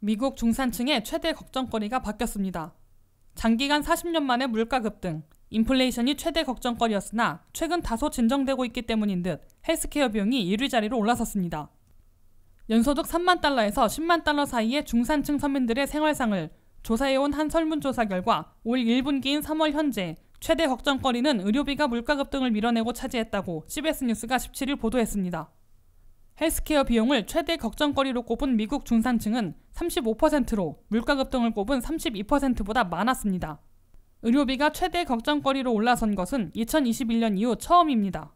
미국 중산층의 최대 걱정거리가 바뀌었습니다. 장기간 40년 만에 물가 급등, 인플레이션이 최대 걱정거리였으나 최근 다소 진정되고 있기 때문인 듯 헬스케어 비용이 1위 자리로 올라섰습니다. 연소득 3만 달러에서 10만 달러 사이의 중산층 서민들의 생활상을 조사해온 한 설문조사 결과 올 1분기인 3월 현재 최대 걱정거리는 의료비가 물가 급등을 밀어내고 차지했다고 CBS 뉴스가 17일 보도했습니다. 헬스케어 비용을 최대 걱정거리로 꼽은 미국 중산층은 35%로 물가 급등을 꼽은 32%보다 많았습니다. 의료비가 최대 걱정거리로 올라선 것은 2021년 이후 처음입니다.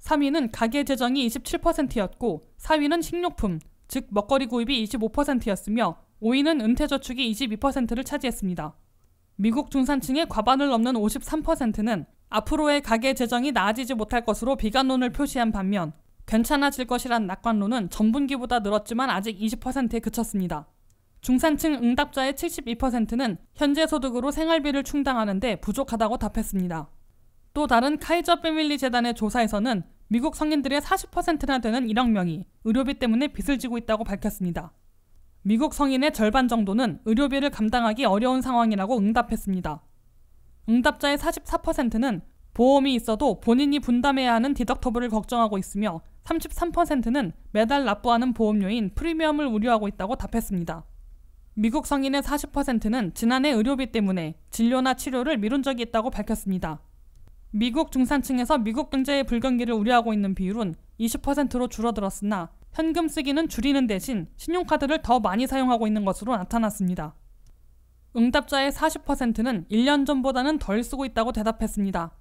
3위는 가계 재정이 27%였고 4위는 식료품, 즉 먹거리 구입이 25%였으며 5위는 은퇴저축이 22%를 차지했습니다. 미국 중산층의 과반을 넘는 53%는 앞으로의 가계 재정이 나아지지 못할 것으로 비관론을 표시한 반면 괜찮아질 것이란 낙관론은 전분기보다 늘었지만 아직 20%에 그쳤습니다. 중산층 응답자의 72%는 현재 소득으로 생활비를 충당하는데 부족하다고 답했습니다. 또 다른 카이저 패밀리 재단의 조사에서는 미국 성인들의 40%나 되는 1억 명이 의료비 때문에 빚을 지고 있다고 밝혔습니다. 미국 성인의 절반 정도는 의료비를 감당하기 어려운 상황이라고 응답했습니다. 응답자의 44%는 보험이 있어도 본인이 분담해야 하는 디덕터블을 걱정하고 있으며 33%는 매달 납부하는 보험료인 프리미엄을 우려하고 있다고 답했습니다. 미국 성인의 40%는 지난해 의료비 때문에 진료나 치료를 미룬 적이 있다고 밝혔습니다. 미국 중산층에서 미국 경제의 불경기를 우려하고 있는 비율은 20%로 줄어들었으나 현금 쓰기는 줄이는 대신 신용카드를 더 많이 사용하고 있는 것으로 나타났습니다. 응답자의 40%는 1년 전보다는 덜 쓰고 있다고 대답했습니다.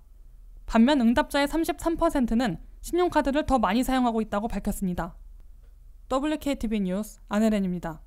반면 응답자의 33%는 신용카드를 더 많이 사용하고 있다고 밝혔습니다. WKTV 뉴스 아내렌입니다.